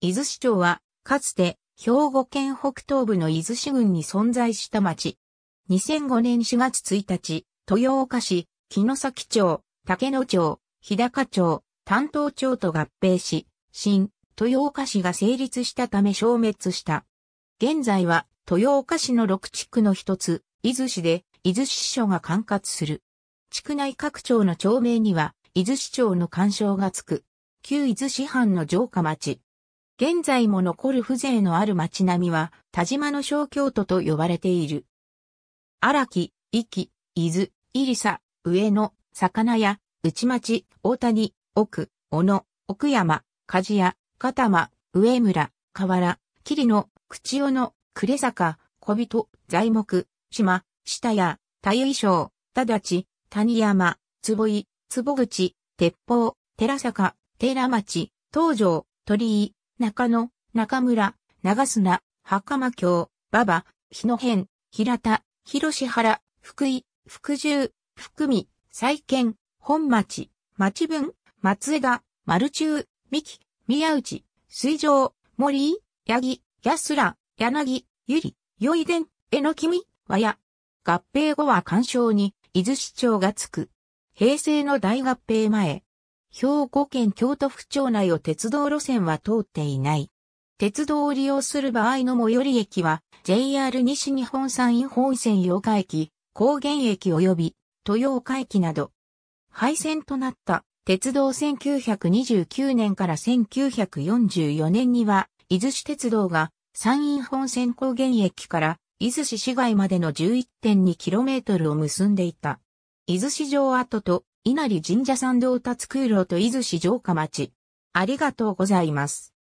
伊豆市町は、かつて、兵庫県北東部の伊豆市郡に存在した町。2005年4月1日、豊岡市、木の崎町、竹野町、日高町、担当町と合併し、新、豊岡市が成立したため消滅した。現在は、豊岡市の6地区の一つ、伊豆市で、伊豆市所が管轄する。地区内各町の町名には、伊豆市長の干渉がつく。旧伊豆市藩の城下町、現在も残る風情のある町並みは、田島の小京都と呼ばれている。荒木、壱岐、伊豆、入佐、上野、魚屋、内町、大谷、奥、小野、奥山、鍛冶屋、片間、上村、河原、桐野、口尾野、呉坂、小人、材木、島、下屋、太衣省、直ち、谷山、坪井、坪口、鉄砲、寺坂、寺町、東条、鳥居、中野、中村、長砂、袴京、馬場、日野辺、平田、広原、福井、福住、福見、再建、本町、町分、松枝、丸中、三木、宮内、水上、森、八木、安ら、柳、ゆり、よいでん、えのきみ、和や。合併後は干渉に、伊豆市長がつく。平成の大合併前、兵庫県京都府町内を鉄道路線は通っていない。鉄道を利用する場合の最寄り駅は JR 西日本山陰本線八日駅、高原駅及び豊岡駅など。廃線となった鉄道1929年から1944年には伊豆市鉄道が山陰本線高原駅から伊豆市市街までの 11.2km を結んでいた。伊豆市城跡と稲荷神社参道達空路と伊豆市城下町。ありがとうございます。